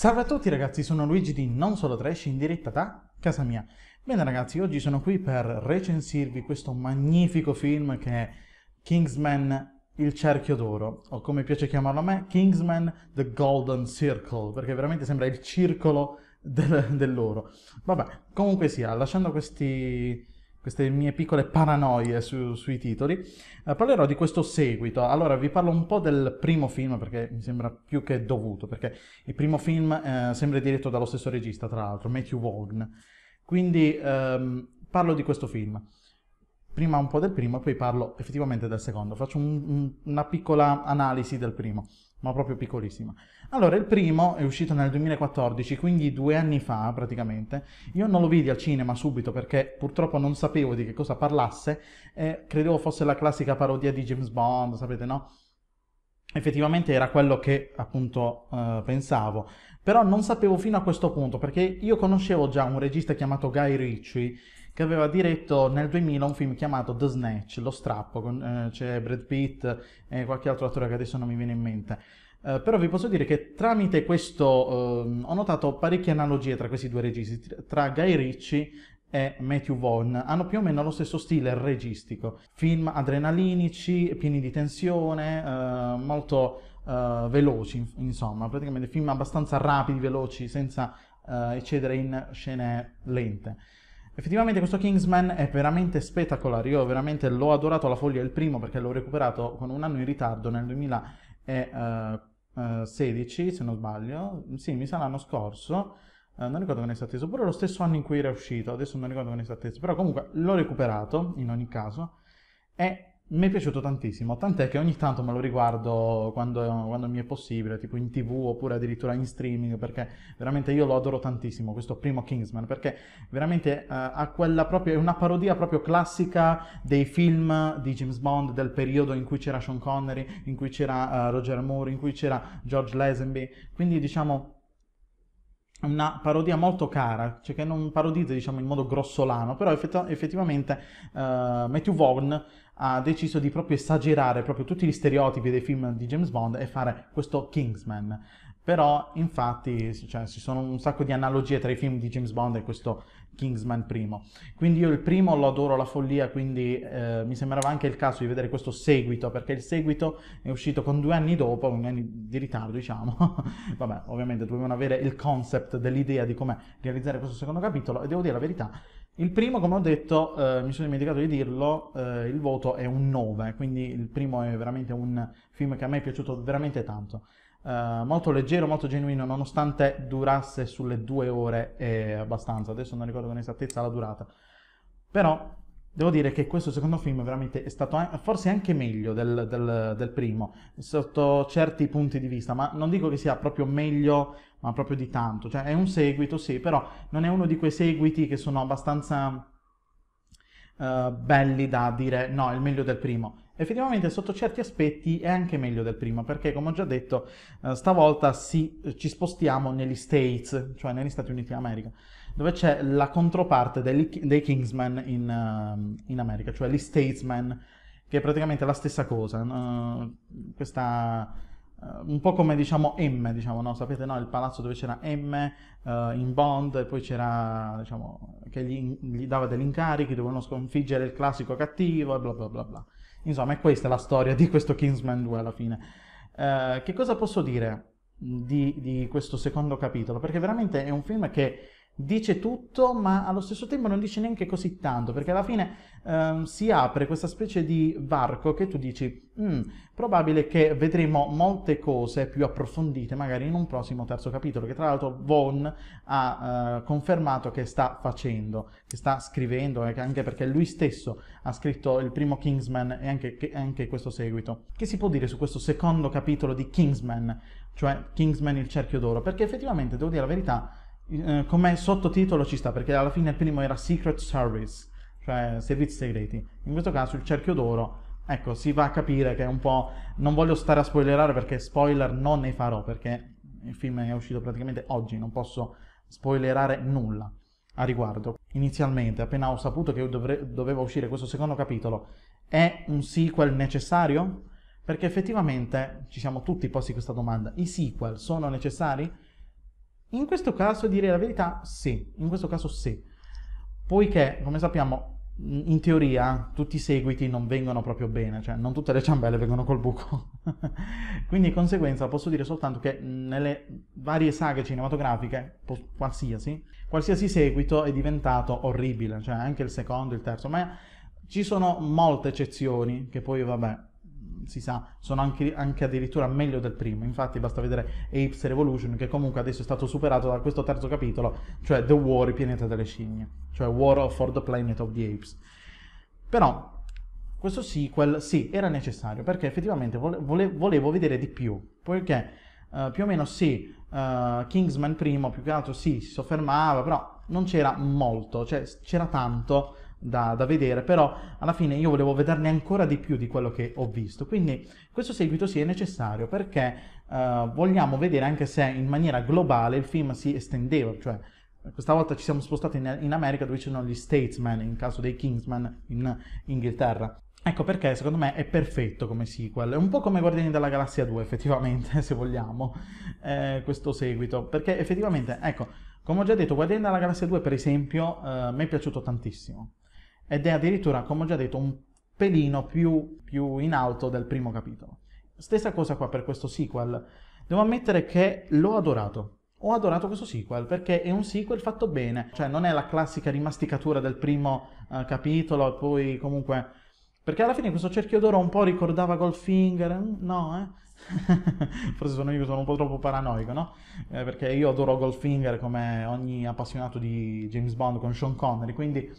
Salve a tutti ragazzi, sono Luigi di Non Solo Trash in diretta da casa mia. Bene ragazzi, oggi sono qui per recensirvi questo magnifico film che è Kingsman Il Cerchio d'Oro, o come piace chiamarlo a me, Kingsman The Golden Circle, perché veramente sembra il circolo del, dell'oro. Vabbè, comunque sia, lasciando questi queste mie piccole paranoie su, sui titoli, eh, parlerò di questo seguito. Allora, vi parlo un po' del primo film perché mi sembra più che dovuto, perché il primo film eh, sembra diretto dallo stesso regista, tra l'altro, Matthew Vaughn. Quindi ehm, parlo di questo film prima un po' del primo e poi parlo effettivamente del secondo. Faccio un, un, una piccola analisi del primo, ma proprio piccolissima. Allora, il primo è uscito nel 2014, quindi due anni fa praticamente. Io non lo vidi al cinema subito perché purtroppo non sapevo di che cosa parlasse, eh, credevo fosse la classica parodia di James Bond, sapete no? effettivamente era quello che appunto eh, pensavo, però non sapevo fino a questo punto perché io conoscevo già un regista chiamato Guy Ritchie che aveva diretto nel 2000 un film chiamato The Snatch, Lo strappo, con, eh, c'è Brad Pitt e qualche altro attore che adesso non mi viene in mente. Uh, però vi posso dire che tramite questo uh, ho notato parecchie analogie tra questi due registi, tra Guy Ritchie e Matthew Vaughn. Hanno più o meno lo stesso stile registico, film adrenalinici, pieni di tensione, uh, molto eh, veloci, insomma, praticamente film abbastanza rapidi, veloci, senza eccedere in scene lente. Effettivamente questo Kingsman è veramente spettacolare, io veramente l'ho adorato alla foglia il primo perché l'ho recuperato con un anno in ritardo nel 2016 se non sbaglio, sì mi sa l'anno scorso, eh, non ricordo che ne è stato teso, pure lo stesso anno in cui era uscito, adesso non ricordo che ne è stato teso, però comunque l'ho recuperato in ogni caso e mi è piaciuto tantissimo, tant'è che ogni tanto me lo riguardo quando, quando, mi è possibile, tipo in tv oppure addirittura in streaming, perché veramente io lo adoro tantissimo, questo primo Kingsman, perché veramente eh, ha quella propria, è una parodia proprio classica dei film di James Bond del periodo in cui c'era Sean Connery, in cui c'era eh, Roger Moore, in cui c'era George Lazenby, quindi diciamo una parodia molto cara, cioè che non parodizza diciamo in modo grossolano, però effettivamente eh, Matthew Vaughn ha deciso di proprio esagerare proprio tutti gli stereotipi dei film di James Bond e fare questo Kingsman. Però infatti cioè, ci sono un sacco di analogie tra i film di James Bond e questo Kingsman primo. Quindi io il primo lo adoro la follia, quindi eh, mi sembrava anche il caso di vedere questo seguito, perché il seguito è uscito con due anni dopo, un anno di ritardo diciamo. Vabbè, ovviamente dovevano avere il concept dell'idea di come realizzare questo secondo capitolo e devo dire la verità, il primo, come ho detto, eh, mi sono dimenticato di dirlo, eh, il voto è un 9, quindi il primo è veramente un film che a me è piaciuto veramente tanto. Eh, molto leggero, molto genuino, nonostante durasse sulle due ore e abbastanza, adesso non ricordo con esattezza la durata. Però Devo dire che questo secondo film veramente è stato forse anche meglio del, del, del, primo, sotto certi punti di vista, ma non dico che sia proprio meglio, ma proprio di tanto. Cioè è un seguito, sì, però non è uno di quei seguiti che sono abbastanza uh, belli da dire no, è il meglio del primo. Effettivamente sotto certi aspetti è anche meglio del primo, perché come ho già detto, uh, stavolta si, ci spostiamo negli States, cioè negli Stati Uniti d'America dove c'è la controparte dei, dei Kingsmen in, uh, in, America, cioè gli Statesmen, che è praticamente la stessa cosa. Uh, questa, uh, un po' come diciamo M, diciamo, no? sapete no? il palazzo dove c'era M eh, in Bond e poi c'era, diciamo, che gli, gli dava degli incarichi, dovevano sconfiggere il classico cattivo e bla bla bla bla. Insomma, è questa la storia di questo Kingsman 2 alla fine. Eh, che cosa posso dire di, di questo secondo capitolo? Perché veramente è un film che dice tutto, ma allo stesso tempo non dice neanche così tanto, perché alla fine ehm, si apre questa specie di varco che tu dici, mm, probabile che vedremo molte cose più approfondite magari in un prossimo terzo capitolo, che tra l'altro Vaughn ha eh, confermato che sta facendo, che sta scrivendo, anche perché lui stesso ha scritto il primo Kingsman e anche, anche questo seguito. Che si può dire su questo secondo capitolo di Kingsman, cioè Kingsman il cerchio d'oro? Perché effettivamente, devo dire la verità, eh, come sottotitolo ci sta, perché alla fine il primo era Secret Service, cioè servizi segreti. In questo caso il cerchio d'oro, ecco, si va a capire che è un po'... Non voglio stare a spoilerare perché spoiler non ne farò, perché il film è uscito praticamente oggi, non posso spoilerare nulla a riguardo. Inizialmente, appena ho saputo che dovre- doveva uscire questo secondo capitolo, è un sequel necessario? Perché effettivamente ci siamo tutti posti questa domanda. I sequel sono necessari? In questo caso dire la verità sì, in questo caso sì, poiché come sappiamo in teoria tutti i seguiti non vengono proprio bene, cioè non tutte le ciambelle vengono col buco. Quindi in conseguenza posso dire soltanto che nelle varie saghe cinematografiche, qualsiasi, qualsiasi seguito è diventato orribile, cioè anche il secondo, il terzo, ma ci sono molte eccezioni che poi vabbè si sa, sono anche, anche, addirittura meglio del primo. Infatti, basta vedere Apes Revolution, che comunque adesso è stato superato da questo terzo capitolo, cioè The War, il pianeta delle scimmie, cioè War for the Planet of the Apes. Però, questo sequel sì, era necessario, perché effettivamente vole, volevo vedere di più, poiché eh, più o meno sì, eh, Kingsman primo più che altro sì, si soffermava, però non c'era molto, cioè c'era tanto da, da, vedere, però alla fine io volevo vederne ancora di più di quello che ho visto, quindi questo seguito sì è necessario perché eh, vogliamo vedere anche se in maniera globale il film si estendeva, cioè questa volta ci siamo spostati in, in America dove c'erano gli Statesman, in caso dei Kingsman in Inghilterra. Ecco perché secondo me è perfetto come sequel, è un po' come Guardiani della Galassia 2 effettivamente, se vogliamo, eh, questo seguito, perché effettivamente, ecco, come ho già detto, Guardiani della Galassia 2 per esempio eh, mi è piaciuto tantissimo, ed è addirittura, come ho già detto, un pelino più, più in alto del primo capitolo. Stessa cosa qua per questo sequel. Devo ammettere che l'ho adorato. Ho adorato questo sequel perché è un sequel fatto bene, cioè non è la classica rimasticatura del primo eh, capitolo e poi comunque... Perché alla fine questo cerchio d'oro un po' ricordava Goldfinger, mm, no eh? Forse sono io che sono un po' troppo paranoico, no? Eh, perché io adoro Goldfinger come ogni appassionato di James Bond con Sean Connery, quindi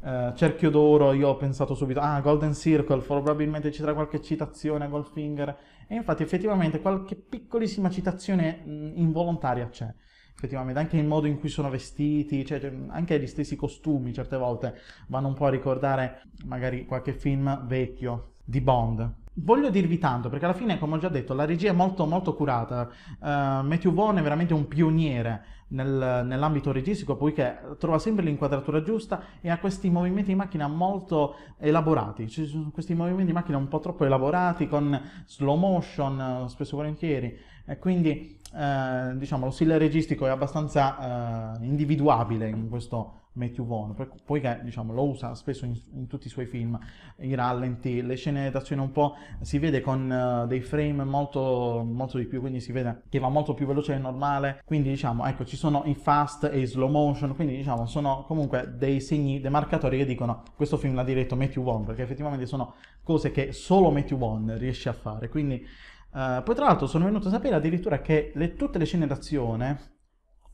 eh, cerchio d'Oro, io ho pensato subito, ah, Golden Circle, probabilmente ci sarà qualche citazione a Goldfinger, e infatti effettivamente qualche piccolissima citazione mh, involontaria c'è effettivamente anche il modo in cui sono vestiti, cioè, cioè anche gli stessi costumi certe volte vanno un po' a ricordare magari qualche film vecchio di Bond voglio dirvi tanto perché alla fine, come ho già detto, la regia è molto molto curata. Uh, Matthew Vaughn è veramente un pioniere nel, nell'ambito registico, poiché trova sempre l'inquadratura giusta e ha questi movimenti di macchina molto elaborati. Ci sono questi movimenti di macchina un po' troppo elaborati, con slow motion, eh, spesso e volentieri e quindi eh, diciamo, l'ausilio registico è abbastanza eh, individuabile in questo Matthew Vaughn, poiché diciamo, lo usa spesso in, in, tutti i suoi film, i rallenti, le scene d'azione un po' si vede con eh, dei frame molto, molto di più, quindi si vede che va molto più veloce del normale, quindi diciamo, ecco, ci sono i fast e i slow motion, quindi diciamo, sono comunque dei segni, dei marcatori che dicono questo film l'ha diretto Matthew Vaughn, perché effettivamente sono cose che solo Matthew Vaughn riesce a fare, quindi eh, poi tra l'altro sono venuto a sapere addirittura che le, tutte le scene d'azione,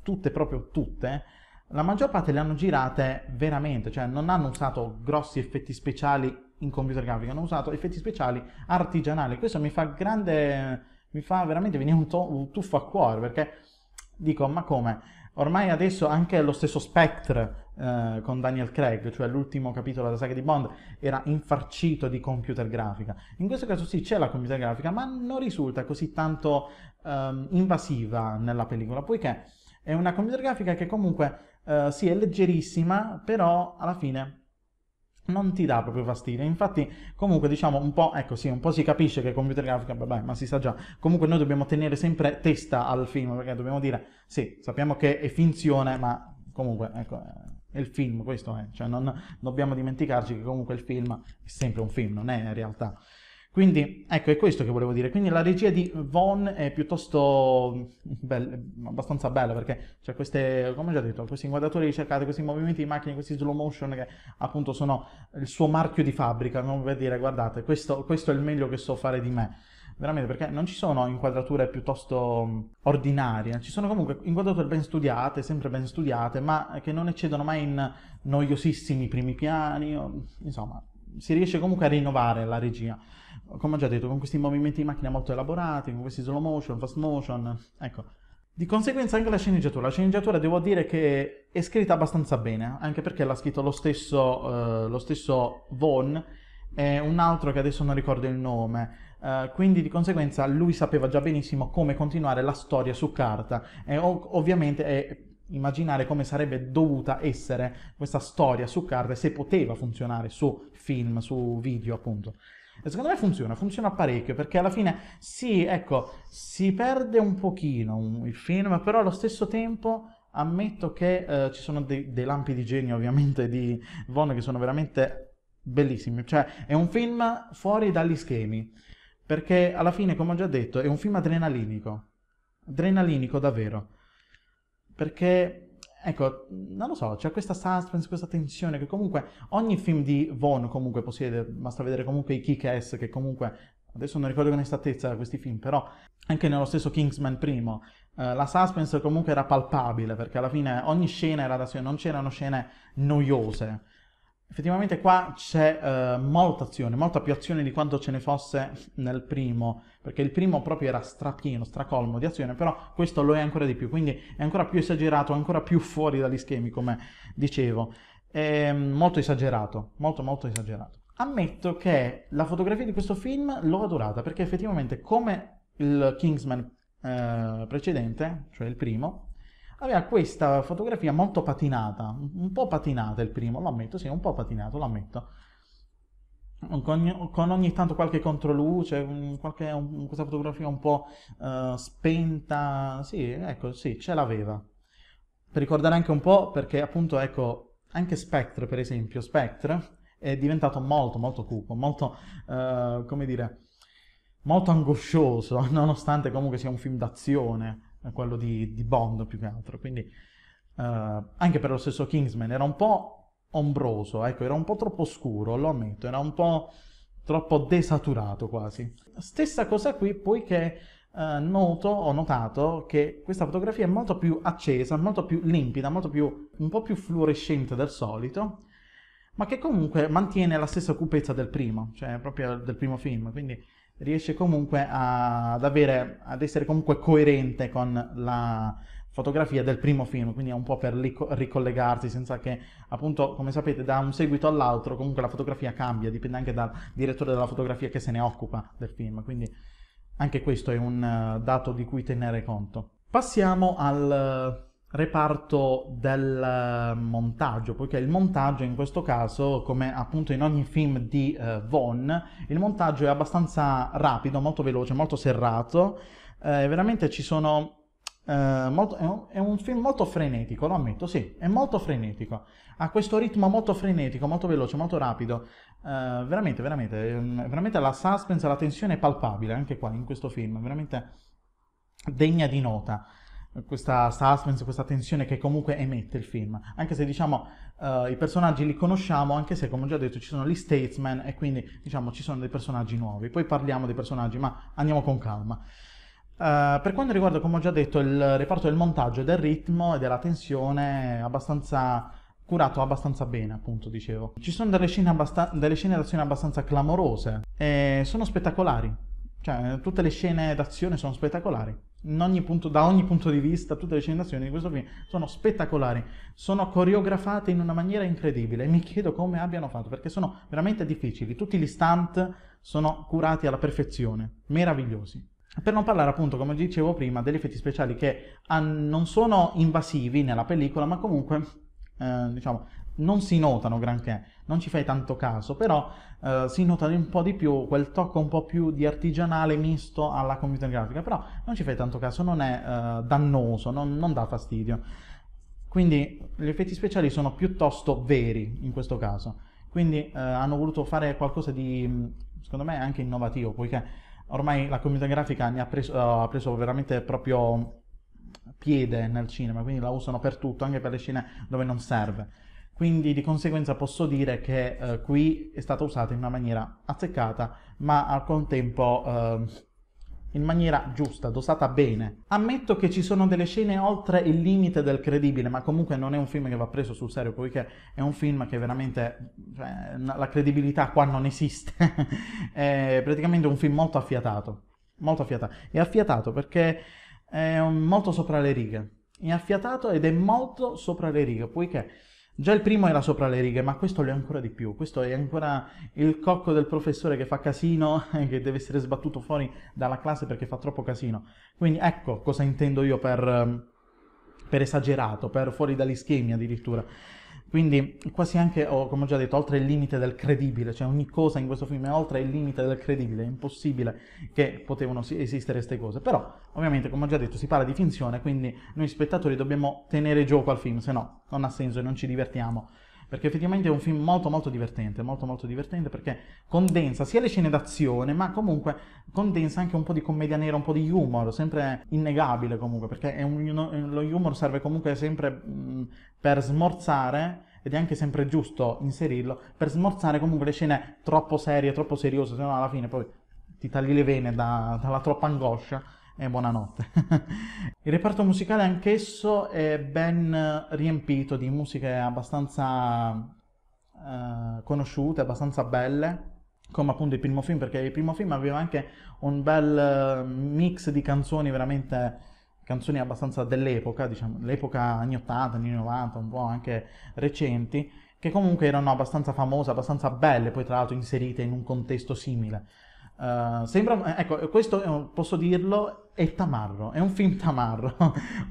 tutte proprio tutte, la maggior parte le hanno girate veramente, cioè non hanno usato grossi effetti speciali in computer grafica, hanno usato effetti speciali artigianali. Questo mi fa grande, mi fa veramente venire un, to- un tuffo a cuore perché dico ma come? ormai adesso anche lo stesso Spectre eh, con Daniel Craig, cioè l'ultimo capitolo della saga di Bond, era infarcito di computer grafica. In questo caso sì, c'è la computer grafica, ma non risulta così tanto eh, invasiva nella pellicola, poiché è una computer grafica che comunque eh, sì è leggerissima, però alla fine non ti dà proprio fastidio. Infatti, comunque, diciamo un po', ecco sì, un po' si capisce che computer grafica, vabbè, ma si sa già. Comunque, noi dobbiamo tenere sempre testa al film perché dobbiamo dire, sì, sappiamo che è finzione, ma comunque, ecco, è il film, questo è. Cioè, non dobbiamo dimenticarci che comunque il film è sempre un film, non è in realtà. Quindi, ecco, è questo che volevo dire. Quindi la regia di Von è piuttosto mm, bella, mm, abbastanza bella perché c'è queste, come ho già detto, questi inquadratori ricercate, questi movimenti di macchine, questi slow motion che appunto sono il suo marchio di fabbrica, non per dire guardate, questo, questo è il meglio che so fare di me veramente perché non ci sono inquadrature piuttosto mm, ordinarie, eh. ci sono comunque inquadrature ben studiate, sempre ben studiate, ma che non eccedono mai in noiosissimi primi piani, o, insomma, si riesce comunque a rinnovare la regia come ho già detto, con questi movimenti di macchina molto elaborati, con questi slow motion, fast motion, ecco. Di conseguenza anche la sceneggiatura, la sceneggiatura devo dire che è scritta abbastanza bene, anche perché l'ha scritto lo stesso, eh, lo stesso Vaughn e un altro che adesso non ricordo il nome, eh, quindi di conseguenza lui sapeva già benissimo come continuare la storia su carta e ov- ovviamente è immaginare come sarebbe dovuta essere questa storia su carta e se poteva funzionare su film, su video appunto. E secondo me funziona, funziona parecchio, perché alla fine sì, ecco, si perde un pochino il film, però allo stesso tempo ammetto che eh, ci sono dei, dei lampi di genio ovviamente di Von che sono veramente bellissimi, cioè è un film fuori dagli schemi, perché alla fine, come ho già detto, è un film adrenalinico, adrenalinico davvero, perché Ecco, non lo so, c'è questa suspense, questa tensione che comunque ogni film di Vaughn comunque possiede, basta vedere comunque i kick-ass che comunque, adesso non ricordo con esattezza questi film, però anche nello stesso Kingsman primo, eh, la suspense comunque era palpabile perché alla fine ogni scena era da sé, non c'erano scene noiose. Effettivamente qua c'è eh, molta azione, molta più azione di quanto ce ne fosse nel primo, perché il primo proprio era strapieno, stracolmo di azione, però questo lo è ancora di più, quindi è ancora più esagerato, ancora più fuori dagli schemi, come dicevo. È mm, molto esagerato, molto molto esagerato. Ammetto che la fotografia di questo film l'ho adorata, perché effettivamente come il Kingsman eh, precedente, cioè il primo, aveva questa fotografia molto patinata, un po' patinata il primo, lo ammetto, sì, un po' patinato, lo ammetto. Con, con ogni tanto qualche controluce, qualche, un, questa fotografia un po' uh, spenta, sì, ecco, sì, ce l'aveva. Per ricordare anche un po', perché appunto, ecco, anche Spectre, per esempio, Spectre è diventato molto, molto cupo, molto, uh, come dire, molto angoscioso, nonostante comunque sia un film d'azione, eh, quello di, di, Bond più che altro, quindi uh, anche per lo stesso Kingsman era un po' ombroso, ecco, era un po' troppo scuro, lo ammetto, era un po' troppo desaturato quasi. Stessa cosa qui, poiché uh, noto, ho notato che questa fotografia è molto più accesa, molto più limpida, molto più, un po' più fluorescente del solito, ma che comunque mantiene la stessa cupezza del primo, cioè proprio del primo film, quindi riesce comunque a, ad, avere, ad essere comunque coerente con la fotografia del primo film, quindi è un po' per ricollegarsi senza che appunto, come sapete, da un seguito all'altro comunque la fotografia cambia, dipende anche dal direttore della fotografia che se ne occupa del film, quindi anche questo è un eh, dato di cui tenere conto. Passiamo al reparto del eh, montaggio, poiché il montaggio in questo caso, come appunto in ogni film di eh, Vaughn, il montaggio è abbastanza rapido, molto veloce, molto serrato, eh, veramente ci sono... Eh, molto, è, un, è, un, film molto frenetico, lo ammetto, sì, è molto frenetico, ha questo ritmo molto frenetico, molto veloce, molto rapido, eh, veramente, veramente, ehm, veramente la suspense, la tensione è palpabile anche qua in questo film, veramente degna di nota questa suspense, questa tensione che comunque emette il film. Anche se diciamo uh, i personaggi li conosciamo, anche se come ho già detto ci sono gli statesman e quindi diciamo ci sono dei personaggi nuovi. Poi parliamo dei personaggi, ma andiamo con calma. Uh, per quanto riguarda, come ho già detto, il reparto del montaggio e del ritmo e della tensione abbastanza curato abbastanza bene, appunto, dicevo. Ci sono delle scene, abbast- delle scene d'azione abbastanza clamorose e sono spettacolari. Cioè, tutte le scene d'azione sono spettacolari ogni punto, da ogni punto di vista, tutte le citazioni di questo film sono spettacolari, sono coreografate in una maniera incredibile e mi chiedo come abbiano fatto, perché sono veramente difficili, tutti gli stunt sono curati alla perfezione, meravigliosi. Per non parlare appunto, come dicevo prima, degli effetti speciali che ah, non sono invasivi nella pellicola, ma comunque eh, diciamo, non si notano granché, non ci fai tanto caso, però eh, si nota un po' di più quel tocco un po' più di artigianale misto alla computer grafica, però non ci fai tanto caso, non è eh, dannoso, non, non dà fastidio. Quindi gli effetti speciali sono piuttosto veri in questo caso, quindi eh, hanno voluto fare qualcosa di, secondo me, anche innovativo, poiché ormai la computer grafica ne ha preso, uh, ha preso veramente proprio piede nel cinema, quindi la usano per tutto, anche per le scene dove non serve. Quindi di conseguenza posso dire che eh, qui è stata usata in una maniera azzeccata, ma al contempo eh, in maniera giusta, dosata bene. Ammetto che ci sono delle scene oltre il limite del credibile, ma comunque non è un film che va preso sul serio, poiché è un film che veramente cioè, la credibilità qua non esiste. è praticamente un film molto affiatato, molto affiatato. È affiatato perché è molto sopra le righe. È affiatato ed è molto sopra le righe, poiché Già il primo era sopra le righe, ma questo lo è ancora di più. Questo è ancora il cocco del professore che fa casino e che deve essere sbattuto fuori dalla classe perché fa troppo casino. Quindi ecco cosa intendo io per, ehm, per esagerato, per fuori dagli schemi addirittura. Quindi quasi anche, oh, come ho già detto, oltre il limite del credibile, cioè ogni cosa in questo film è oltre il limite del credibile, è impossibile che potevano esistere queste cose. Però, ovviamente, come ho già detto, si parla di finzione, quindi noi spettatori dobbiamo tenere gioco al film, se no non ha senso e non ci divertiamo perché effettivamente è un film molto molto divertente, molto molto divertente perché condensa sia le scene d'azione, ma comunque condensa anche un po' di commedia nera, un po' di humor, sempre innegabile comunque, perché un, eh, lo humor serve comunque sempre mm, per smorzare ed è anche sempre giusto inserirlo per smorzare comunque le scene troppo serie, troppo seriose, se no alla fine poi ti tagli le vene da, dalla troppa angoscia e buonanotte. Il reparto musicale anch'esso è ben eh, riempito di musiche abbastanza eh, conosciute, abbastanza belle, come appunto il primo film, perché il primo film aveva anche un bel eh, mix di canzoni veramente canzoni abbastanza dell'epoca, diciamo, l'epoca anni 80, anni 90, un po' anche recenti, che comunque erano abbastanza famose, abbastanza belle, poi tra l'altro inserite in un contesto simile. Uh, sembra, eh, ecco, questo posso dirlo, è tamarro, è un film tamarro,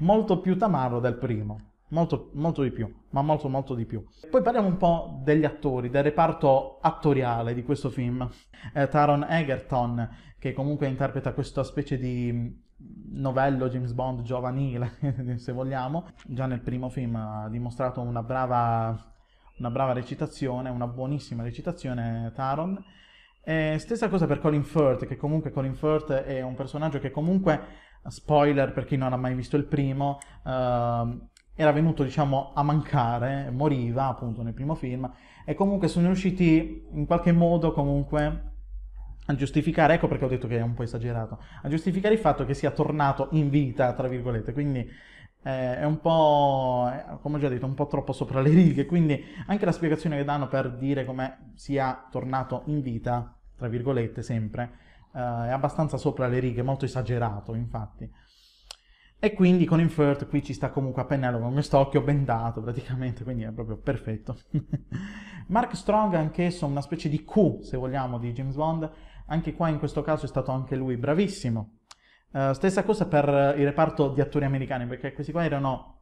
molto più tamarro del primo. Molto, molto, di più, ma molto molto di più. Poi parliamo un po' degli attori, del reparto attoriale di questo film. Eh, Taron Egerton, che comunque interpreta questa specie di mm, novello James Bond giovanile, se vogliamo, già nel primo film ha dimostrato una brava, una brava recitazione, una buonissima recitazione Taron. E eh, stessa cosa per Colin Firth, che comunque Colin Firth è un personaggio che comunque, spoiler per chi non ha mai visto il primo, uh, era venuto diciamo a mancare, moriva appunto nel primo film e comunque sono riusciti in qualche modo comunque a giustificare, ecco perché ho detto che è un po' esagerato, a giustificare il fatto che sia tornato in vita, tra virgolette, quindi eh, è un po', eh, come ho già detto, un po' troppo sopra le righe, quindi anche la spiegazione che danno per dire come sia tornato in vita, tra virgolette sempre, eh, è abbastanza sopra le righe, molto esagerato infatti. E quindi con Infert qui ci sta comunque a pennello con il mio stocchio bendato praticamente, quindi è proprio perfetto. Mark Strong anch'esso una specie di Q, se vogliamo, di James Bond, anche qua in questo caso è stato anche lui bravissimo. Eh, stessa cosa per il reparto di attori americani, perché questi qua erano,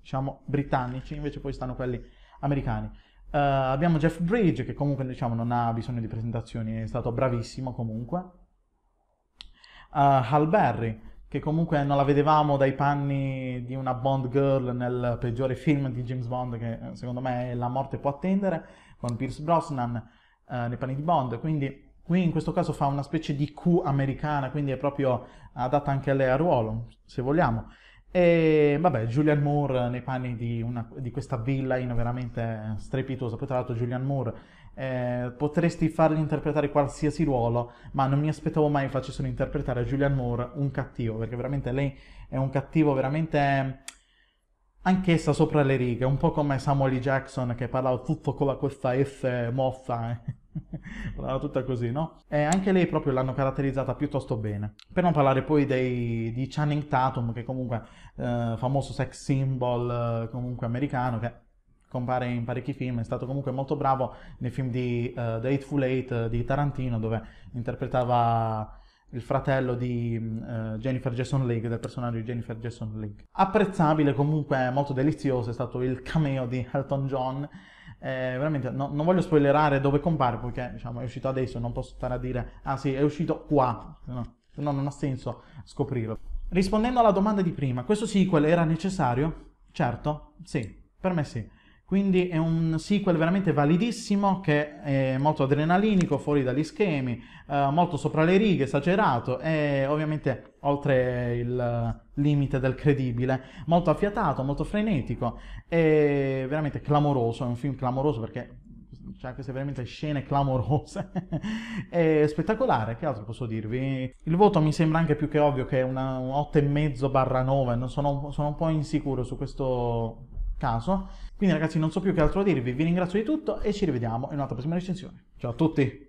diciamo, britannici, invece poi stanno quelli americani. Uh, abbiamo Jeff Bridge, che comunque, diciamo, non ha bisogno di presentazioni, è stato bravissimo comunque. Uh, Hal Berry, che comunque non la vedevamo dai panni di una Bond girl nel peggiore film di James Bond, che secondo me La morte può attendere, con Pierce Brosnan nei panni di Bond, quindi Qui in questo caso fa una specie di Q americana, quindi è proprio adatta anche a lei a ruolo, se vogliamo. E vabbè, Julian Moore nei panni di, una, di questa villain veramente strepitosa. Poi tra l'altro Julian Moore eh, potresti fargli interpretare qualsiasi ruolo, ma non mi aspettavo mai facessero interpretare a Julian Moore un cattivo, perché veramente lei è un cattivo veramente anch'essa sopra le righe, un po' come Samuel e. Jackson che parlava tutto con questa F moffa, eh. parlava tutta così, no? E anche lei proprio l'hanno caratterizzata piuttosto bene. Per non parlare poi dei, di Channing Tatum, che comunque eh, famoso sex symbol eh, comunque americano, che compare in parecchi film, è stato comunque molto bravo nei film di uh, The Hateful Eight di Tarantino, dove interpretava il fratello di uh, Jennifer Jason Leigh, del personaggio di Jennifer Jason Leigh. Apprezzabile, comunque molto delizioso, è stato il cameo di Elton John. Eh, veramente no, non voglio spoilerare dove compare, poiché diciamo, è uscito adesso, non posso stare a dire, ah sì, è uscito qua, no, no non ha senso scoprirlo. Rispondendo alla domanda di prima, questo sequel era necessario? Certo, sì, per me sì. Quindi è un sequel veramente validissimo che è molto adrenalinico, fuori dagli schemi, eh, molto sopra le righe, esagerato e ovviamente oltre il limite del credibile, molto affiatato, molto frenetico e veramente clamoroso, è un film clamoroso perché c'ha cioè, queste veramente scene clamorose è spettacolare, che altro posso dirvi? Il voto mi sembra anche più che ovvio che è una 8,5 barra 9, sono, sono un po' insicuro su questo caso. Quindi ragazzi non so più che altro dirvi, vi ringrazio di tutto e ci rivediamo in un'altra prossima recensione. Ciao a tutti!